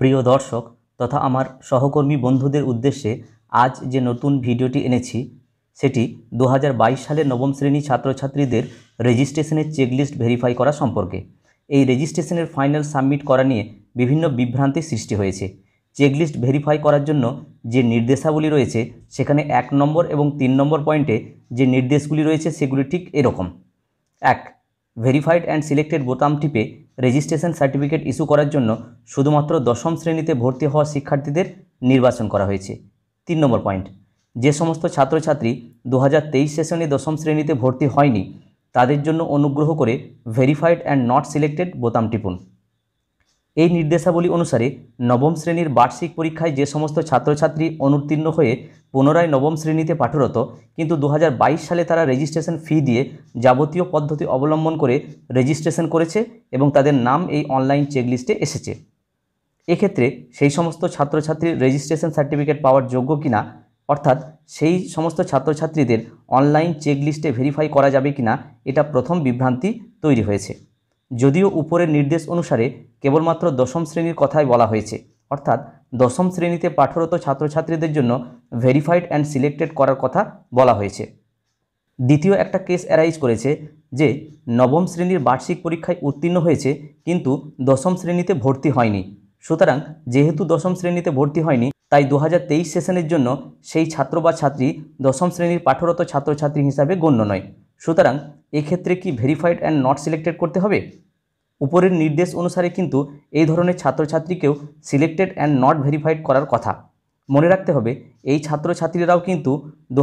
প্রিয় দর্শক তথা আমার সহকর্মী বন্ধুদের উদ্দেশ্যে আজ যে নতুন ভিডিওটি এনেছি সেটি দু সালে নবম শ্রেণী ছাত্রছাত্রীদের রেজিস্ট্রেশনের চেকলিস্ট ভেরিফাই করা সম্পর্কে এই রেজিস্ট্রেশনের ফাইনাল সাবমিট করা নিয়ে বিভিন্ন বিভ্রান্তির সৃষ্টি হয়েছে চেকলিস্ট ভেরিফাই করার জন্য যে নির্দেশাবলী রয়েছে সেখানে এক নম্বর এবং তিন নম্বর পয়েন্টে যে নির্দেশগুলি রয়েছে সেগুলি ঠিক এরকম এক ভেরিফাইড অ্যান্ড সিলেক্টেড বোতাম টিপে রেজিস্ট্রেশন সার্টিফিকেট ইস্যু করার জন্য শুধুমাত্র দশম শ্রেণীতে ভর্তি হওয়া শিক্ষার্থীদের নির্বাচন করা হয়েছে তিন নম্বর পয়েন্ট যে সমস্ত ছাত্রছাত্রী দু হাজার তেইশ সেশনে দশম শ্রেণীতে ভর্তি হয়নি তাদের জন্য অনুগ্রহ করে ভেরিফাইড অ্যান্ড নট সিলেক্টেড বোতাম টিপুন এই নির্দেশাবলী অনুসারে নবম শ্রেণীর বার্ষিক পরীক্ষায় যে সমস্ত ছাত্রছাত্রী অনুত্তীর্ণ হয়ে পুনরায় নবম শ্রেণীতে পাঠরত কিন্তু দু সালে তারা রেজিস্ট্রেশন ফি দিয়ে যাবতীয় পদ্ধতি অবলম্বন করে রেজিস্ট্রেশন করেছে এবং তাদের নাম এই অনলাইন চেকলিস্টে এসেছে এক্ষেত্রে সেই সমস্ত ছাত্রছাত্রীর রেজিস্ট্রেশন সার্টিফিকেট পাওয়ার যোগ্য কিনা অর্থাৎ সেই সমস্ত ছাত্রছাত্রীদের অনলাইন চেকলিস্টে ভেরিফাই করা যাবে কিনা এটা প্রথম বিভ্রান্তি তৈরি হয়েছে যদিও উপরের নির্দেশ অনুসারে কেবলমাত্র দশম শ্রেণীর কথাই বলা হয়েছে অর্থাৎ দশম শ্রেণীতে পাঠরত ছাত্রছাত্রীদের জন্য ভেরিফাইড অ্যান্ড সিলেক্টেড করার কথা বলা হয়েছে দ্বিতীয় একটা কেস অ্যারাইজ করেছে যে নবম শ্রেণীর বার্ষিক পরীক্ষায় উত্তীর্ণ হয়েছে কিন্তু দশম শ্রেণীতে ভর্তি হয়নি সুতরাং যেহেতু দশম শ্রেণীতে ভর্তি হয়নি তাই দু হাজার তেইশ সেশনের জন্য সেই ছাত্র বা ছাত্রী দশম শ্রেণীর পাঠরত ছাত্রছাত্রী হিসাবে গণ্য নয় সুতরাং এক্ষেত্রে কি ভেরিফাইড অ্যান্ড নট সিলেক্টেড করতে হবে উপরের নির্দেশ অনুসারে কিন্তু এই ধরনের ছাত্রছাত্রীকেও সিলেক্টেড অ্যান্ড নট ভেরিফাইড করার কথা মনে রাখতে হবে এই ছাত্রছাত্রীরাও কিন্তু দু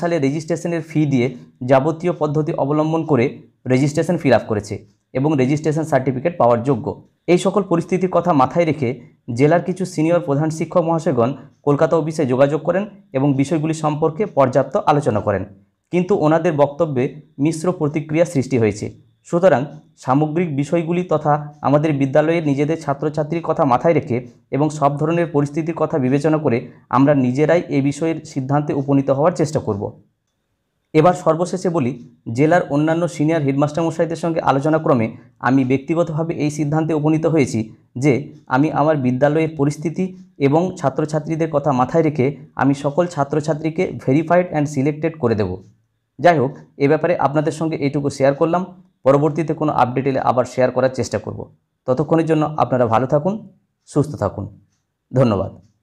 সালে রেজিস্ট্রেশনের ফি দিয়ে যাবতীয় পদ্ধতি অবলম্বন করে রেজিস্ট্রেশন ফিল করেছে এবং রেজিস্ট্রেশন সার্টিফিকেট পাওয়ার যোগ্য এই সকল পরিস্থিতির কথা মাথায় রেখে জেলার কিছু সিনিয়র প্রধান শিক্ষক মহাশয়গণ কলকাতা অফিসে যোগাযোগ করেন এবং বিষয়গুলি সম্পর্কে পর্যাপ্ত আলোচনা করেন কিন্তু ওনাদের বক্তব্যে মিশ্র প্রতিক্রিয়া সৃষ্টি হয়েছে সুতরাং সামগ্রিক বিষয়গুলি তথা আমাদের বিদ্যালয়ে নিজেদের ছাত্রছাত্রীর কথা মাথায় রেখে এবং সব ধরনের পরিস্থিতির কথা বিবেচনা করে আমরা নিজেরাই এ বিষয়ের সিদ্ধান্তে উপনীত হওয়ার চেষ্টা করব এবার সর্বশেষে বলি জেলার অন্যান্য সিনিয়র হেডমাস্টার মশাইদের সঙ্গে আলোচনা ক্রমে আমি ব্যক্তিগতভাবে এই সিদ্ধান্তে উপনীত হয়েছি যে আমি আমার বিদ্যালয়ের পরিস্থিতি এবং ছাত্রছাত্রীদের কথা মাথায় রেখে আমি সকল ছাত্রছাত্রীকে ভেরিফাইড অ্যান্ড সিলেক্টেড করে দেবো যাই হোক এ ব্যাপারে আপনাদের সঙ্গে এইটুকু শেয়ার করলাম পরবর্তীতে কোনো আপডেট এলে আবার শেয়ার করার চেষ্টা করব ততক্ষণের জন্য আপনারা ভালো থাকুন সুস্থ থাকুন ধন্যবাদ